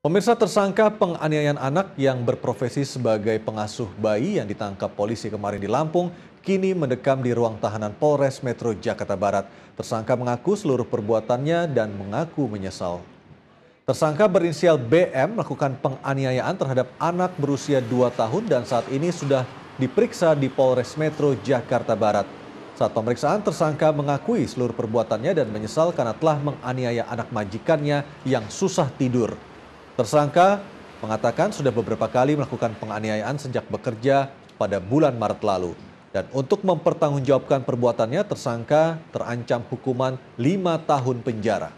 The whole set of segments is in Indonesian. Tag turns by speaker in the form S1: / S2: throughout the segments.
S1: Pemirsa tersangka penganiayaan anak yang berprofesi sebagai pengasuh bayi yang ditangkap polisi kemarin di Lampung kini mendekam di ruang tahanan Polres Metro Jakarta Barat. Tersangka mengaku seluruh perbuatannya dan mengaku menyesal. Tersangka berinisial BM melakukan penganiayaan terhadap anak berusia 2 tahun dan saat ini sudah diperiksa di Polres Metro Jakarta Barat. Saat pemeriksaan, tersangka mengakui seluruh perbuatannya dan menyesal karena telah menganiaya anak majikannya yang susah tidur. Tersangka mengatakan sudah beberapa kali melakukan penganiayaan sejak bekerja pada bulan Maret lalu. Dan untuk mempertanggungjawabkan perbuatannya, tersangka terancam hukuman lima tahun penjara.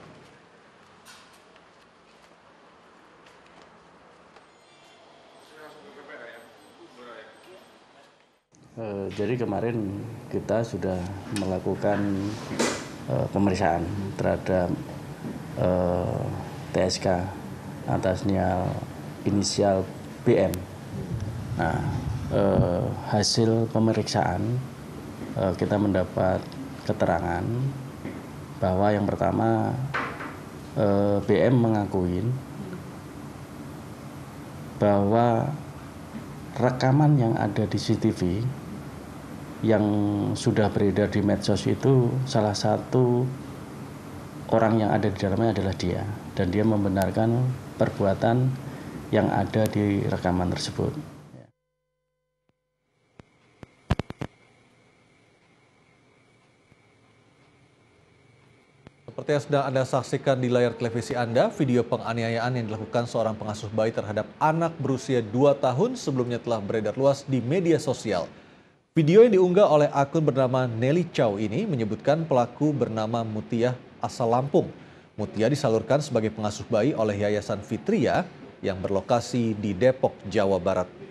S2: Eh, jadi kemarin kita sudah melakukan eh, pemeriksaan terhadap eh, TSK atasnya inisial BM. Nah, eh, hasil pemeriksaan eh, kita mendapat keterangan bahwa yang pertama eh, BM mengakui bahwa rekaman yang ada di CCTV yang sudah beredar di medsos itu salah satu orang yang ada di dalamnya adalah dia dan dia membenarkan perbuatan yang ada di rekaman tersebut.
S1: Seperti yang sudah Anda saksikan di layar televisi Anda, video penganiayaan yang dilakukan seorang pengasuh bayi terhadap anak berusia 2 tahun sebelumnya telah beredar luas di media sosial. Video yang diunggah oleh akun bernama Nelly Chow ini menyebutkan pelaku bernama Mutiah asal Lampung. Mutia disalurkan sebagai pengasuh bayi oleh Yayasan Fitria yang berlokasi di Depok, Jawa Barat.